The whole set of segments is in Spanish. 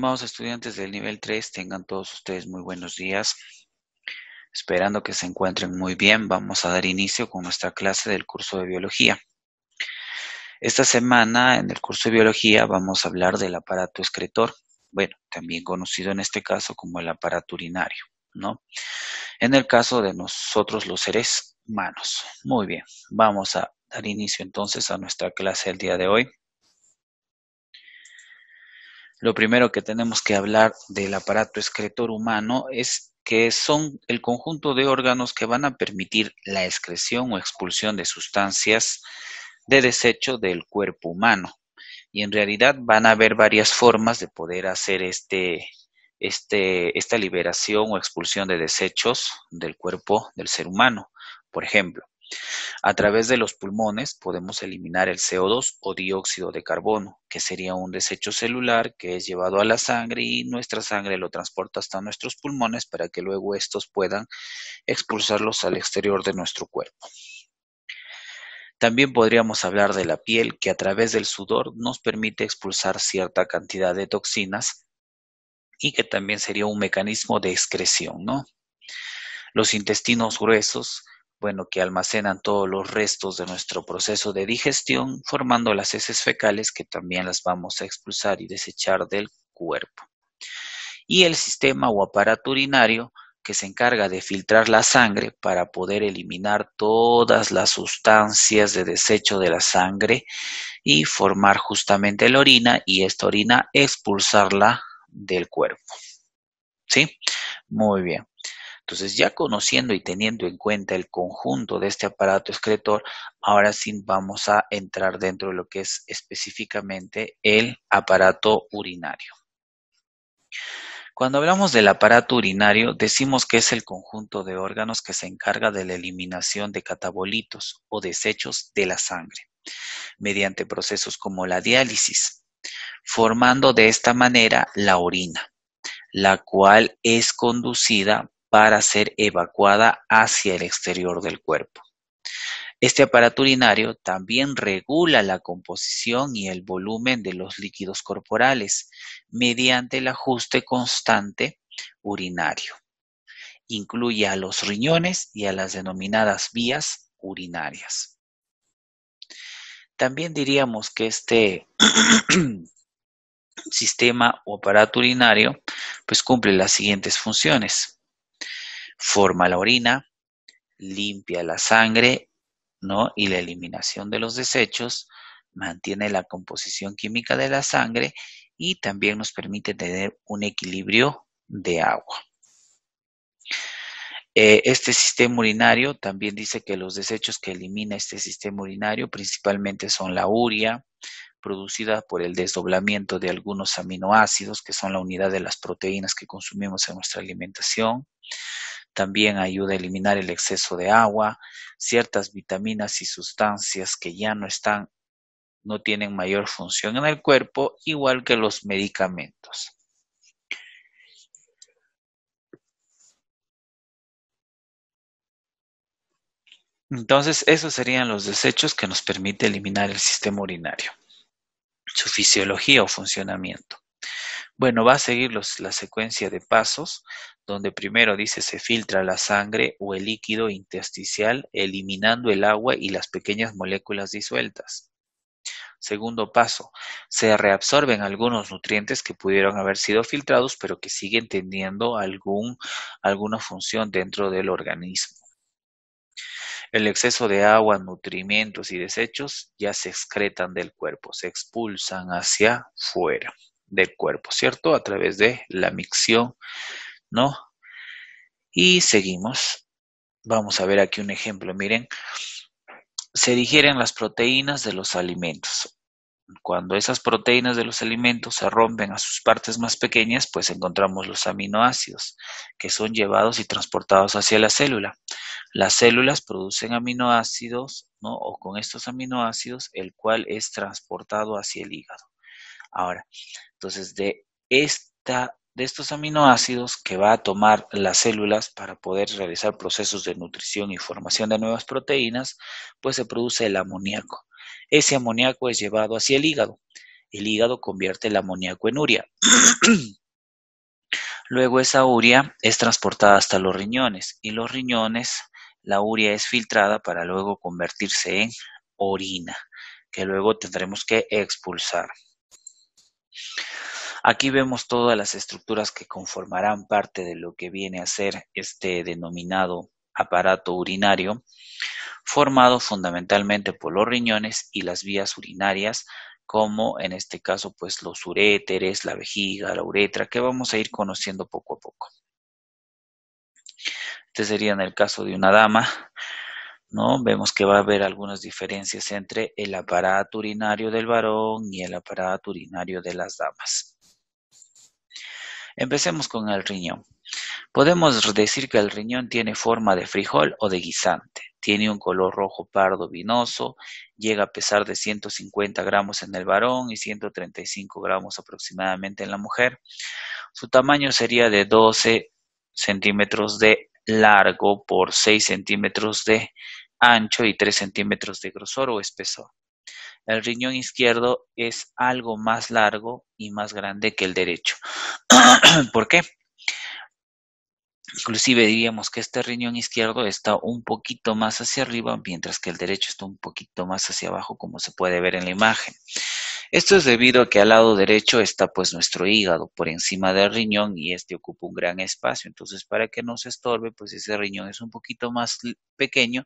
Estimados estudiantes del nivel 3, tengan todos ustedes muy buenos días. Esperando que se encuentren muy bien, vamos a dar inicio con nuestra clase del curso de biología. Esta semana, en el curso de biología, vamos a hablar del aparato excretor, bueno, también conocido en este caso como el aparato urinario, ¿no? En el caso de nosotros los seres humanos. Muy bien, vamos a dar inicio entonces a nuestra clase el día de hoy lo primero que tenemos que hablar del aparato excretor humano es que son el conjunto de órganos que van a permitir la excreción o expulsión de sustancias de desecho del cuerpo humano. Y en realidad van a haber varias formas de poder hacer este, este, esta liberación o expulsión de desechos del cuerpo del ser humano. Por ejemplo, a través de los pulmones podemos eliminar el CO2 o dióxido de carbono, que sería un desecho celular que es llevado a la sangre y nuestra sangre lo transporta hasta nuestros pulmones para que luego estos puedan expulsarlos al exterior de nuestro cuerpo. También podríamos hablar de la piel, que a través del sudor nos permite expulsar cierta cantidad de toxinas y que también sería un mecanismo de excreción, ¿no? Los intestinos gruesos bueno, que almacenan todos los restos de nuestro proceso de digestión, formando las heces fecales que también las vamos a expulsar y desechar del cuerpo. Y el sistema o aparato urinario que se encarga de filtrar la sangre para poder eliminar todas las sustancias de desecho de la sangre y formar justamente la orina y esta orina expulsarla del cuerpo. ¿Sí? Muy bien. Entonces, ya conociendo y teniendo en cuenta el conjunto de este aparato excretor, ahora sí vamos a entrar dentro de lo que es específicamente el aparato urinario. Cuando hablamos del aparato urinario, decimos que es el conjunto de órganos que se encarga de la eliminación de catabolitos o desechos de la sangre, mediante procesos como la diálisis, formando de esta manera la orina, la cual es conducida para ser evacuada hacia el exterior del cuerpo. Este aparato urinario también regula la composición y el volumen de los líquidos corporales mediante el ajuste constante urinario. Incluye a los riñones y a las denominadas vías urinarias. También diríamos que este sistema o aparato urinario pues cumple las siguientes funciones forma la orina, limpia la sangre ¿no? y la eliminación de los desechos, mantiene la composición química de la sangre y también nos permite tener un equilibrio de agua. Eh, este sistema urinario también dice que los desechos que elimina este sistema urinario principalmente son la urea, producida por el desdoblamiento de algunos aminoácidos, que son la unidad de las proteínas que consumimos en nuestra alimentación, también ayuda a eliminar el exceso de agua, ciertas vitaminas y sustancias que ya no están, no tienen mayor función en el cuerpo, igual que los medicamentos. Entonces, esos serían los desechos que nos permite eliminar el sistema urinario, su fisiología o funcionamiento. Bueno, va a seguir la secuencia de pasos, donde primero dice se filtra la sangre o el líquido intersticial, eliminando el agua y las pequeñas moléculas disueltas. Segundo paso, se reabsorben algunos nutrientes que pudieron haber sido filtrados, pero que siguen teniendo alguna función dentro del organismo. El exceso de agua, nutrimientos y desechos ya se excretan del cuerpo, se expulsan hacia fuera del cuerpo, ¿cierto? A través de la micción, ¿no? Y seguimos. Vamos a ver aquí un ejemplo. Miren, se digieren las proteínas de los alimentos. Cuando esas proteínas de los alimentos se rompen a sus partes más pequeñas, pues encontramos los aminoácidos, que son llevados y transportados hacia la célula. Las células producen aminoácidos, ¿no? O con estos aminoácidos, el cual es transportado hacia el hígado. Ahora, entonces de de estos aminoácidos que va a tomar las células para poder realizar procesos de nutrición y formación de nuevas proteínas, pues se produce el amoníaco. Ese amoníaco es llevado hacia el hígado. El hígado convierte el amoníaco en urea. Luego esa urea es transportada hasta los riñones y los riñones, la urea es filtrada para luego convertirse en orina, que luego tendremos que expulsar. Aquí vemos todas las estructuras que conformarán parte de lo que viene a ser este denominado aparato urinario, formado fundamentalmente por los riñones y las vías urinarias, como en este caso pues los uréteres, la vejiga, la uretra, que vamos a ir conociendo poco a poco. Este sería en el caso de una dama, ¿no? Vemos que va a haber algunas diferencias entre el aparato urinario del varón y el aparato urinario de las damas. Empecemos con el riñón. Podemos decir que el riñón tiene forma de frijol o de guisante. Tiene un color rojo pardo vinoso, llega a pesar de 150 gramos en el varón y 135 gramos aproximadamente en la mujer. Su tamaño sería de 12 centímetros de largo por 6 centímetros de ancho y 3 centímetros de grosor o espesor. El riñón izquierdo es algo más largo y más grande que el derecho. ¿Por qué? Inclusive diríamos que este riñón izquierdo está un poquito más hacia arriba, mientras que el derecho está un poquito más hacia abajo, como se puede ver en la imagen. Esto es debido a que al lado derecho está pues nuestro hígado por encima del riñón y este ocupa un gran espacio. Entonces, para que no se estorbe, pues ese riñón es un poquito más pequeño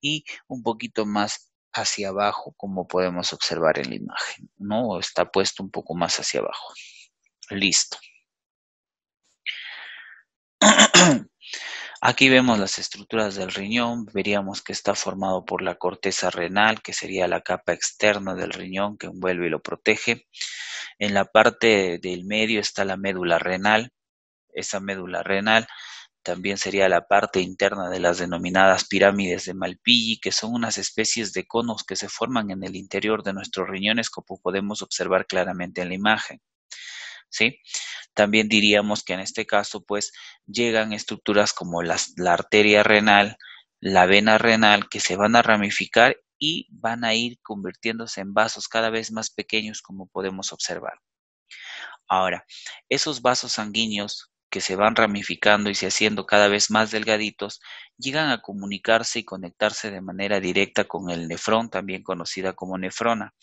y un poquito más hacia abajo, como podemos observar en la imagen, ¿no? Está puesto un poco más hacia abajo. Listo. Aquí vemos las estructuras del riñón, veríamos que está formado por la corteza renal, que sería la capa externa del riñón que envuelve y lo protege. En la parte del medio está la médula renal, esa médula renal también sería la parte interna de las denominadas pirámides de Malpighi, que son unas especies de conos que se forman en el interior de nuestros riñones, como podemos observar claramente en la imagen. ¿Sí? También diríamos que en este caso, pues, llegan estructuras como la arteria renal, la vena renal, que se van a ramificar y van a ir convirtiéndose en vasos cada vez más pequeños, como podemos observar. Ahora, esos vasos sanguíneos que se van ramificando y se haciendo cada vez más delgaditos, llegan a comunicarse y conectarse de manera directa con el nefrón, también conocida como nefrona.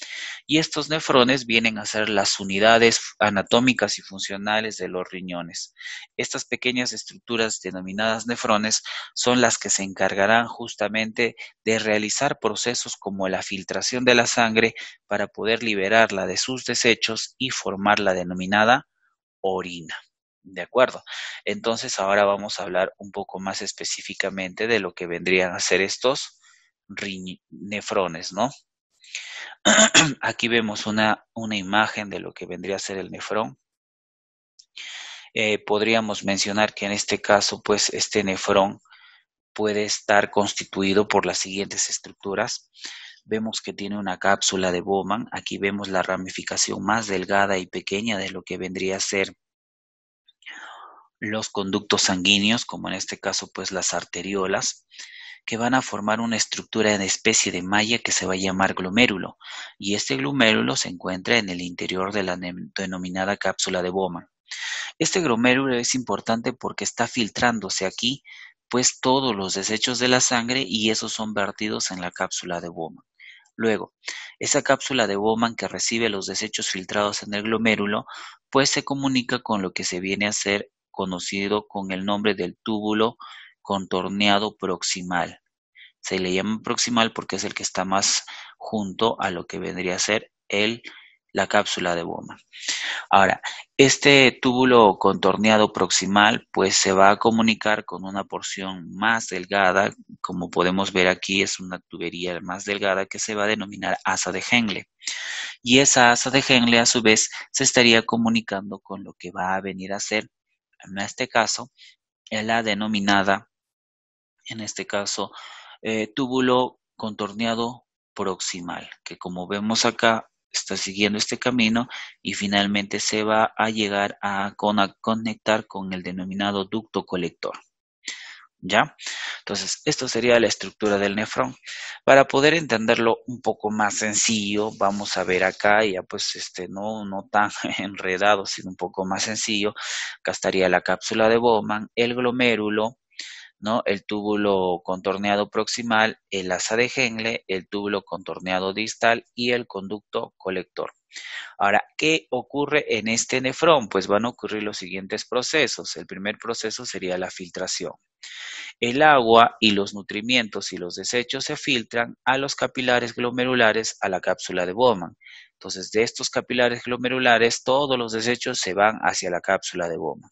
Y estos nefrones vienen a ser las unidades anatómicas y funcionales de los riñones. Estas pequeñas estructuras denominadas nefrones son las que se encargarán justamente de realizar procesos como la filtración de la sangre para poder liberarla de sus desechos y formar la denominada orina. De acuerdo. Entonces ahora vamos a hablar un poco más específicamente de lo que vendrían a ser estos nefrones, ¿no? Aquí vemos una, una imagen de lo que vendría a ser el nefrón. Eh, podríamos mencionar que en este caso, pues, este nefrón puede estar constituido por las siguientes estructuras. Vemos que tiene una cápsula de Bowman. Aquí vemos la ramificación más delgada y pequeña de lo que vendría a ser los conductos sanguíneos, como en este caso pues las arteriolas, que van a formar una estructura de especie de malla que se va a llamar glomérulo, y este glomérulo se encuentra en el interior de la denominada cápsula de Bowman. Este glomérulo es importante porque está filtrándose aquí pues todos los desechos de la sangre y esos son vertidos en la cápsula de Bowman. Luego, esa cápsula de Bowman que recibe los desechos filtrados en el glomérulo, pues se comunica con lo que se viene a ser conocido con el nombre del túbulo contorneado proximal. Se le llama proximal porque es el que está más junto a lo que vendría a ser el, la cápsula de Bowman. Ahora, este túbulo contorneado proximal pues se va a comunicar con una porción más delgada, como podemos ver aquí es una tubería más delgada que se va a denominar asa de hengle Y esa asa de hengle a su vez se estaría comunicando con lo que va a venir a ser en este caso, es la denominada, en este caso, eh, túbulo contorneado proximal, que como vemos acá, está siguiendo este camino y finalmente se va a llegar a conectar con el denominado ducto colector. ¿Ya? Entonces, esto sería la estructura del nefrón. Para poder entenderlo un poco más sencillo, vamos a ver acá, ya pues este, no, no tan enredado, sino un poco más sencillo, acá estaría la cápsula de Bowman, el glomérulo, el túbulo contorneado proximal, el asa de Henle, el túbulo contorneado distal y el conducto colector. Ahora, ¿qué ocurre en este nefrón? Pues van a ocurrir los siguientes procesos. El primer proceso sería la filtración. El agua y los nutrimientos y los desechos se filtran a los capilares glomerulares a la cápsula de Bowman. Entonces, de estos capilares glomerulares, todos los desechos se van hacia la cápsula de Bowman.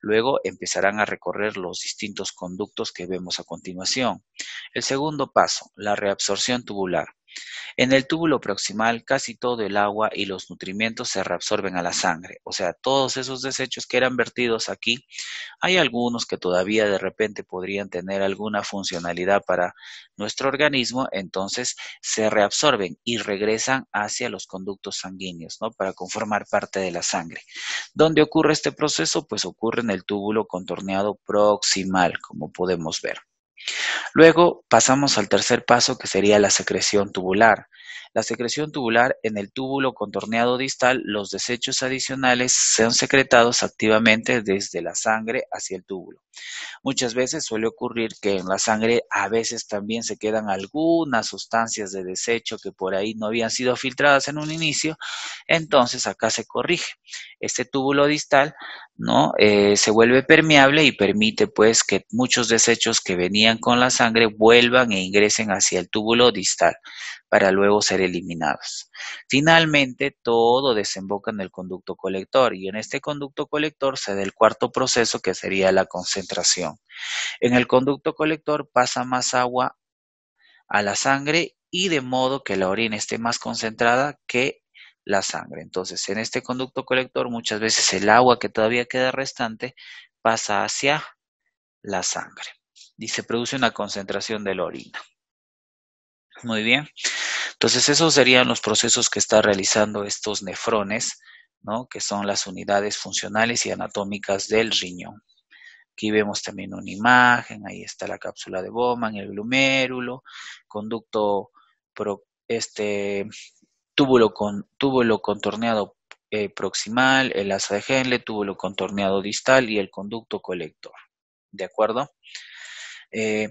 Luego empezarán a recorrer los distintos conductos que vemos a continuación. El segundo paso, la reabsorción tubular. En el túbulo proximal casi todo el agua y los nutrimientos se reabsorben a la sangre, o sea, todos esos desechos que eran vertidos aquí, hay algunos que todavía de repente podrían tener alguna funcionalidad para nuestro organismo, entonces se reabsorben y regresan hacia los conductos sanguíneos, ¿no? Para conformar parte de la sangre. ¿Dónde ocurre este proceso? Pues ocurre en el túbulo contorneado proximal, como podemos ver. Luego pasamos al tercer paso que sería la secreción tubular. La secreción tubular en el túbulo contorneado distal, los desechos adicionales son secretados activamente desde la sangre hacia el túbulo. Muchas veces suele ocurrir que en la sangre a veces también se quedan algunas sustancias de desecho que por ahí no habían sido filtradas en un inicio, entonces acá se corrige. Este túbulo distal ¿no? Eh, se vuelve permeable y permite pues que muchos desechos que venían con la sangre vuelvan e ingresen hacia el túbulo distal para luego ser eliminadas. Finalmente, todo desemboca en el conducto colector y en este conducto colector se da el cuarto proceso que sería la concentración. En el conducto colector pasa más agua a la sangre y de modo que la orina esté más concentrada que la sangre. Entonces, en este conducto colector muchas veces el agua que todavía queda restante pasa hacia la sangre y se produce una concentración de la orina. Muy bien. Entonces, esos serían los procesos que están realizando estos nefrones, ¿no? que son las unidades funcionales y anatómicas del riñón. Aquí vemos también una imagen, ahí está la cápsula de Bowman, el glomérulo, conducto, este, túbulo, con, contorneado eh, proximal, el asa de Henle, túbulo contorneado distal y el conducto colector. ¿De acuerdo? Eh,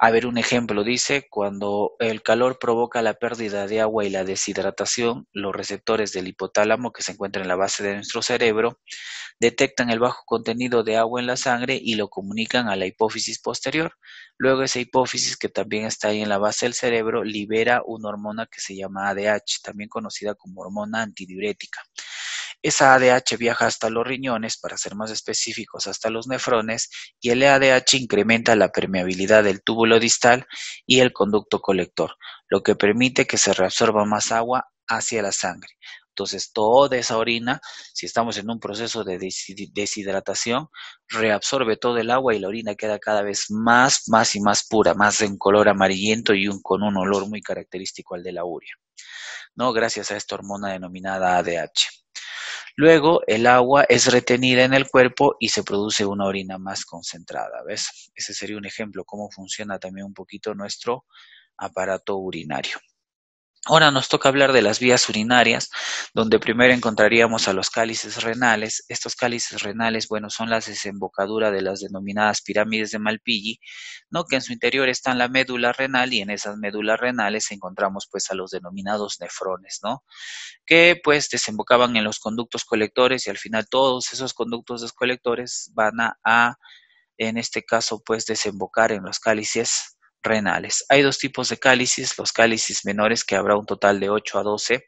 a ver un ejemplo, dice, cuando el calor provoca la pérdida de agua y la deshidratación, los receptores del hipotálamo que se encuentran en la base de nuestro cerebro detectan el bajo contenido de agua en la sangre y lo comunican a la hipófisis posterior. Luego esa hipófisis que también está ahí en la base del cerebro libera una hormona que se llama ADH, también conocida como hormona antidiurética. Esa ADH viaja hasta los riñones, para ser más específicos, hasta los nefrones, y el ADH incrementa la permeabilidad del túbulo distal y el conducto colector, lo que permite que se reabsorba más agua hacia la sangre. Entonces, toda esa orina, si estamos en un proceso de deshidratación, reabsorbe todo el agua y la orina queda cada vez más, más y más pura, más en color amarillento y con un olor muy característico al de la urea. ¿no? Gracias a esta hormona denominada ADH. Luego el agua es retenida en el cuerpo y se produce una orina más concentrada, ¿ves? Ese sería un ejemplo, cómo funciona también un poquito nuestro aparato urinario. Ahora nos toca hablar de las vías urinarias, donde primero encontraríamos a los cálices renales. Estos cálices renales, bueno, son las desembocadura de las denominadas pirámides de Malpighi, ¿no? Que en su interior están la médula renal y en esas médulas renales encontramos pues a los denominados nefrones, ¿no? Que pues desembocaban en los conductos colectores y al final todos esos conductos colectores van a, a en este caso pues desembocar en los cálices renales. Hay dos tipos de cálices, los cálices menores, que habrá un total de 8 a 12,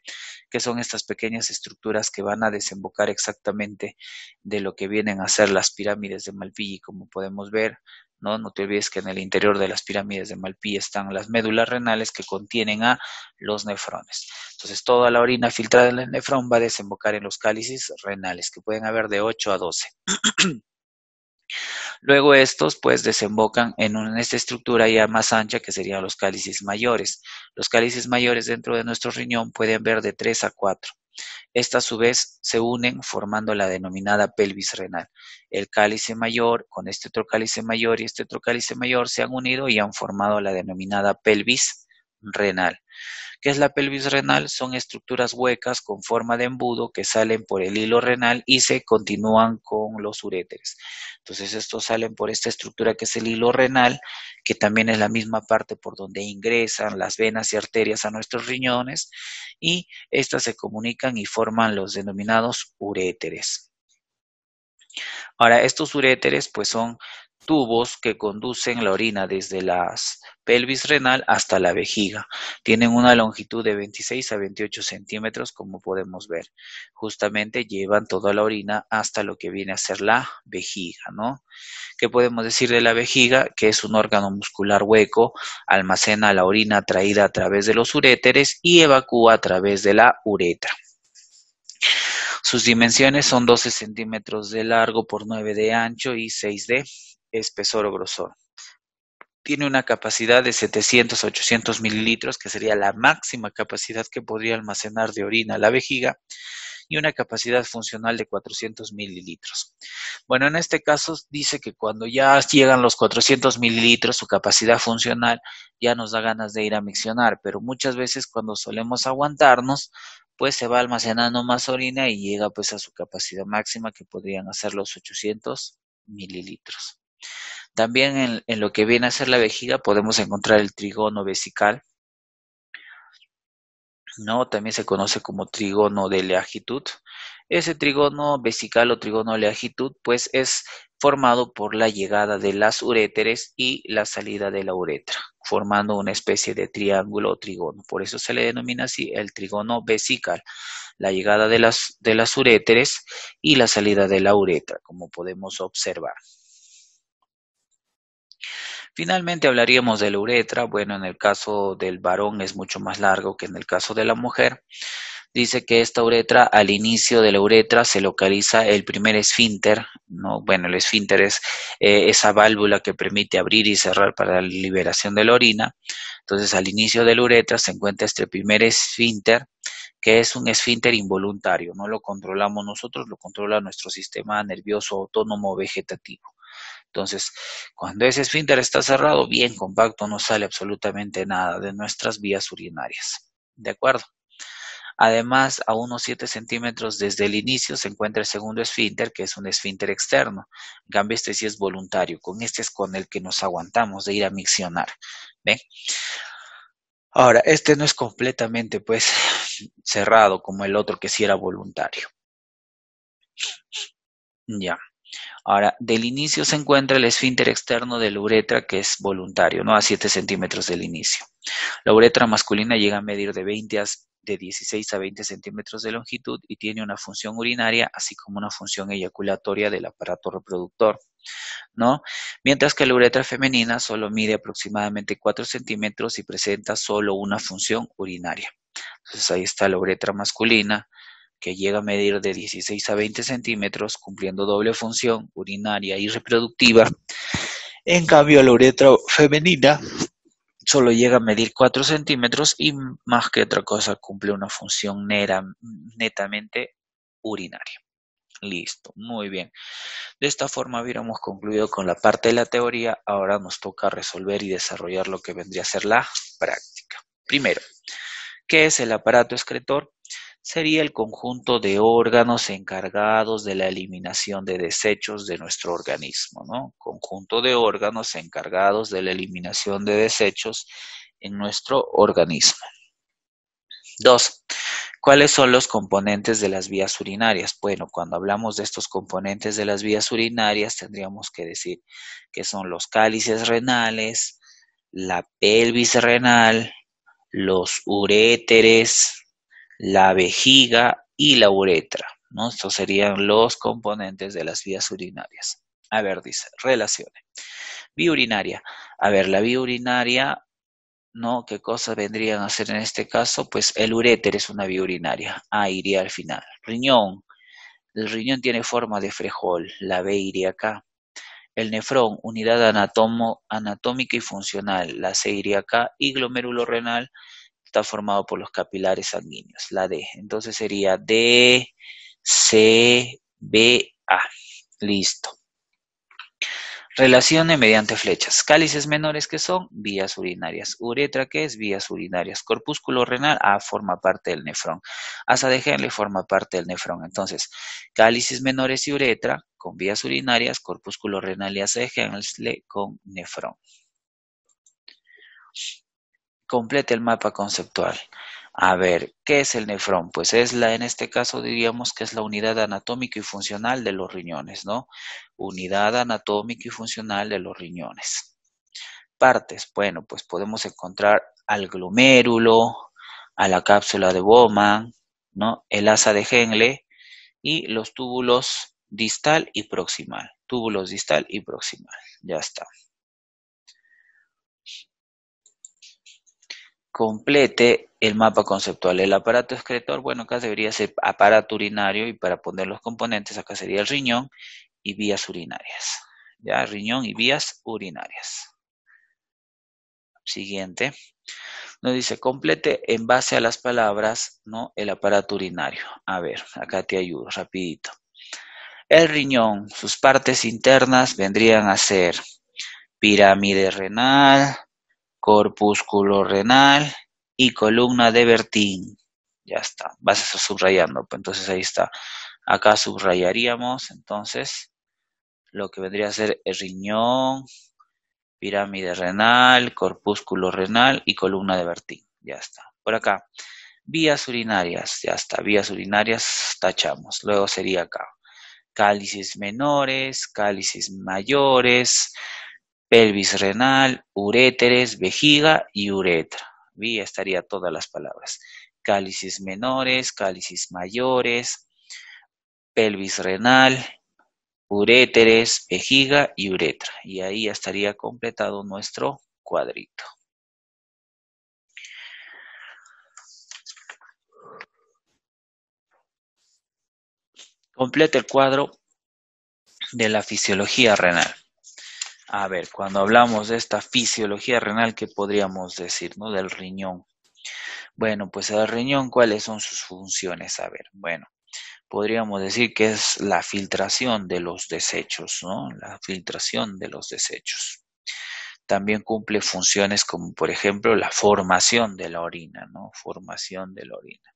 que son estas pequeñas estructuras que van a desembocar exactamente de lo que vienen a ser las pirámides de Malpighi, como podemos ver. ¿no? no te olvides que en el interior de las pirámides de Malpighi están las médulas renales que contienen a los nefrones. Entonces, toda la orina filtrada en el nefrón va a desembocar en los cálices renales, que pueden haber de 8 a 12. Luego estos pues desembocan en esta estructura ya más ancha que serían los cálices mayores. Los cálices mayores dentro de nuestro riñón pueden ver de 3 a 4. Estas a su vez se unen formando la denominada pelvis renal. El cálice mayor con este otro cálice mayor y este otro cálice mayor se han unido y han formado la denominada pelvis renal que es la pelvis renal, son estructuras huecas con forma de embudo que salen por el hilo renal y se continúan con los uréteres. Entonces estos salen por esta estructura que es el hilo renal, que también es la misma parte por donde ingresan las venas y arterias a nuestros riñones y estas se comunican y forman los denominados uréteres. Ahora, estos uréteres pues son tubos que conducen la orina desde la pelvis renal hasta la vejiga. Tienen una longitud de 26 a 28 centímetros, como podemos ver. Justamente llevan toda la orina hasta lo que viene a ser la vejiga, ¿no? ¿Qué podemos decir de la vejiga? Que es un órgano muscular hueco, almacena la orina traída a través de los uréteres y evacúa a través de la uretra. Sus dimensiones son 12 centímetros de largo por 9 de ancho y 6 de espesor o grosor. Tiene una capacidad de 700 a 800 mililitros, que sería la máxima capacidad que podría almacenar de orina la vejiga, y una capacidad funcional de 400 mililitros. Bueno, en este caso dice que cuando ya llegan los 400 mililitros, su capacidad funcional ya nos da ganas de ir a miccionar, pero muchas veces cuando solemos aguantarnos, pues se va almacenando más orina y llega pues a su capacidad máxima que podrían hacer los 800 mililitros. También en, lo que viene a ser la vejiga podemos encontrar el trigono vesical. ¿no? También se conoce como trigono de leagitud. Ese trigono vesical o trigono de leagitud pues es formado por la llegada de las ureteres y la salida de la uretra, formando una especie de triángulo o trigono. Por eso se le denomina así el trigono vesical, la llegada de las, de las uréteres y la salida de la uretra, como podemos observar. Finalmente hablaríamos de la uretra. Bueno, en el caso del varón es mucho más largo que en el caso de la mujer. Dice que esta uretra, al inicio de la uretra, se localiza el primer esfínter. Bueno, el esfínter es eh, esa válvula que permite abrir y cerrar para la liberación de la orina. Entonces, al inicio de la uretra se encuentra este primer esfínter, que es un esfínter involuntario. No lo controlamos nosotros, lo controla nuestro sistema nervioso autónomo vegetativo. Entonces, cuando ese esfínter está cerrado, bien compacto, no sale absolutamente nada de nuestras vías urinarias. ¿De acuerdo? Además, a unos 7 centímetros desde el inicio se encuentra el segundo esfínter, que es un esfínter externo. En cambio, este sí es voluntario. Con este es con el que nos aguantamos de ir a miccionar. ¿Ven? Ahora, este no es completamente pues cerrado como el otro que sí era voluntario. Ya. Ahora, del inicio se encuentra el esfínter externo de la uretra, que es voluntario, ¿no? A 7 centímetros del inicio. La uretra masculina llega a medir de 20 a de 16 a 20 centímetros de longitud y tiene una función urinaria, así como una función eyaculatoria del aparato reproductor, ¿no? Mientras que la uretra femenina solo mide aproximadamente 4 centímetros y presenta solo una función urinaria. Entonces ahí está la uretra masculina, que llega a medir de 16 a 20 centímetros, cumpliendo doble función urinaria y reproductiva. En cambio, la uretra femenina solo llega a medir 4 centímetros y más que otra cosa cumple una función netamente urinaria. Listo, muy bien. De esta forma hubiéramos concluido con la parte de la teoría. Ahora nos toca resolver y desarrollar lo que vendría a ser la práctica. Primero, ¿qué es el aparato excretor? sería el conjunto de órganos encargados de la eliminación de desechos de nuestro organismo, ¿no? Conjunto de órganos encargados de la eliminación de desechos en nuestro organismo. Dos, ¿cuáles son los componentes de las vías urinarias? Bueno, cuando hablamos de estos componentes de las vías urinarias, tendríamos que decir que son los cálices renales, la pelvis renal, los uréteres, la vejiga y la uretra. ¿no? Estos serían los componentes de las vías urinarias. A ver, dice, relaciones. Vía urinaria. A ver, la vía urinaria, ¿no? ¿Qué cosas vendrían a hacer en este caso? Pues el uréter es una vía urinaria. A ah, iría al final. Riñón. El riñón tiene forma de frejol. La B iría acá. El nefrón, unidad anatomo, anatómica y funcional. La C iría acá. Y glomérulo renal está formado por los capilares sanguíneos, la D. Entonces sería D, C, B, A. Listo. Relaciones mediante flechas. Cálices menores que son vías urinarias. Uretra que es vías urinarias. Corpúsculo renal A forma parte del nefrón. Asa de Henle forma parte del nefrón. Entonces, cálices menores y uretra con vías urinarias, corpúsculo renal y asa de Henle con nefrón complete el mapa conceptual. A ver, ¿qué es el nefrón? Pues es la, en este caso diríamos que es la unidad anatómica y funcional de los riñones, ¿no? Unidad anatómica y funcional de los riñones. Partes, bueno, pues podemos encontrar al glomérulo, a la cápsula de Bowman, ¿no? El asa de Henle y los túbulos distal y proximal. Túbulos distal y proximal. Ya está. complete el mapa conceptual. El aparato excretor, bueno, acá debería ser aparato urinario y para poner los componentes acá sería el riñón y vías urinarias. Ya, riñón y vías urinarias. Siguiente. Nos dice, complete en base a las palabras, ¿no? El aparato urinario. A ver, acá te ayudo, rapidito. El riñón, sus partes internas vendrían a ser pirámide renal, corpúsculo renal y columna de Bertín. Ya está, vas a estar subrayando. Pues, entonces ahí está. Acá subrayaríamos entonces lo que vendría a ser el riñón, pirámide renal, corpúsculo renal y columna de Bertín. Ya está. Por acá, vías urinarias. Ya está, vías urinarias tachamos. Luego sería acá. Cálices menores, cálices mayores, pelvis renal, uréteres, vejiga y uretra. Vi estaría todas las palabras. Cálices menores, cálices mayores, pelvis renal, uréteres, vejiga y uretra. Y ahí estaría completado nuestro cuadrito. Completa el cuadro de la fisiología renal. A ver, cuando hablamos de esta fisiología renal, ¿qué podríamos decir, Del riñón. Bueno, pues el riñón, ¿cuáles son sus funciones? A ver, bueno, podríamos decir que es la filtración de los desechos, ¿no? La filtración de los desechos. También cumple funciones como, por ejemplo, la formación de la orina, ¿no? Formación de la orina.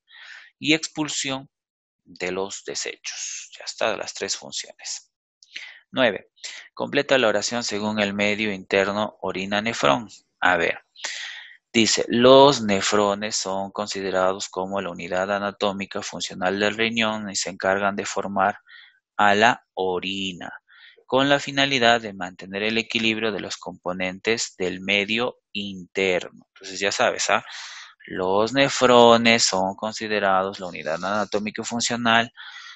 Y expulsión de los desechos. Ya está, las tres funciones. 9. Completa la oración según el medio interno orina nefrón. A ver. Dice, los nefrones son considerados como la unidad anatómica funcional del riñón y se encargan de formar a la orina, con la finalidad de mantener el equilibrio de los componentes del medio interno. Entonces ya sabes, ¿ah? Los nefrones son considerados la unidad anatómica funcional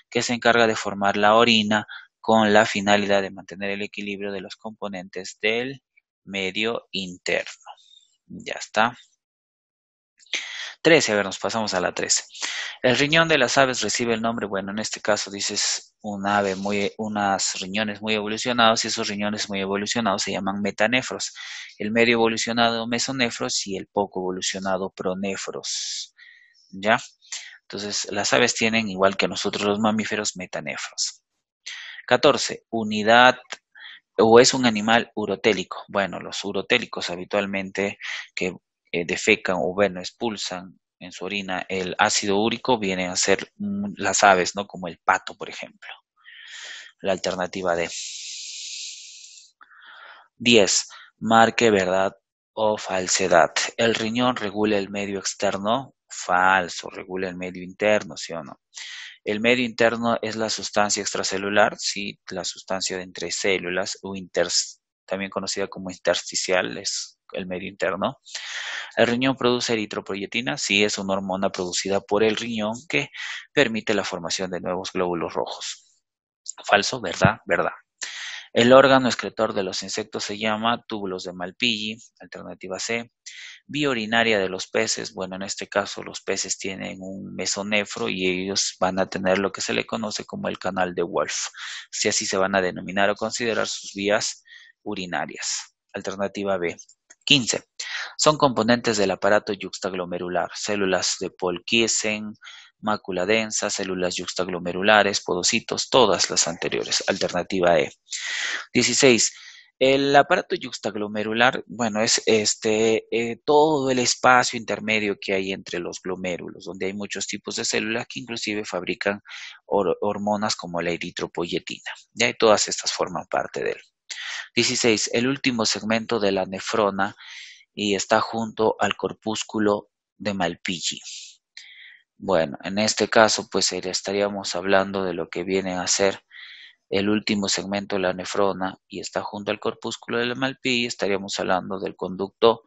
que se encarga de formar la orina con la finalidad de mantener el equilibrio de los componentes del medio interno. Ya está. 13, a ver, nos pasamos a la 13. El riñón de las aves recibe el nombre, bueno, en este caso dices un ave muy, unas riñones muy evolucionados y esos riñones muy evolucionados se llaman metanefros. El medio evolucionado mesonefros y el poco evolucionado pronefros. ¿Ya? Entonces, las aves tienen, igual que nosotros los mamíferos, metanefros. 14. Unidad o es un animal urotélico. Bueno, los urotélicos habitualmente que eh, defecan o bueno, expulsan en su orina el ácido úrico vienen a ser las aves, ¿no? Como el pato, por ejemplo. La alternativa D. 10. Marque verdad o falsedad. El riñón regula el medio externo, falso, regula el medio interno, ¿sí o no? El medio interno es la sustancia extracelular, sí, la sustancia de entre células o también conocida como intersticial, es el medio interno. El riñón produce eritropoyetina, sí, es una hormona producida por el riñón que permite la formación de nuevos glóbulos rojos. Falso, ¿verdad? ¿Verdad? El órgano excretor de los insectos se llama túbulos de Malpighi, alternativa C vía urinaria de los peces. Bueno, en este caso los peces tienen un mesonefro y ellos van a tener lo que se le conoce como el canal de Wolf. Si así se van a denominar o considerar sus vías urinarias. Alternativa B. 15. Son componentes del aparato yuxtaglomerular, células de Polkiesen, mácula densa, células yuxtaglomerulares, podocitos, todas las anteriores. Alternativa E. 16 el aparato yuxtaglomerular, bueno, es este, eh, todo el espacio intermedio que hay entre los glomérulos, donde hay muchos tipos de células que inclusive fabrican hormonas como la eritropoyetina. Ya todas estas forman parte de él. 16. El último segmento de la nefrona y está junto al corpúsculo de Malpighi. Bueno, en este caso, pues eh, estaríamos hablando de lo que viene a ser el último segmento de la nefrona y está junto al corpúsculo del malpí, estaríamos hablando del conducto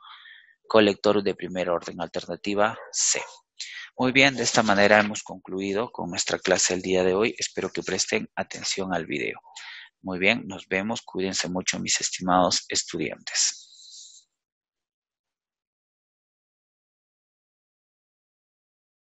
colector de primer orden, alternativa C. Muy bien, de esta manera hemos concluido con nuestra clase el día de hoy. Espero que presten atención al video. Muy bien, nos vemos. Cuídense mucho, mis estimados estudiantes.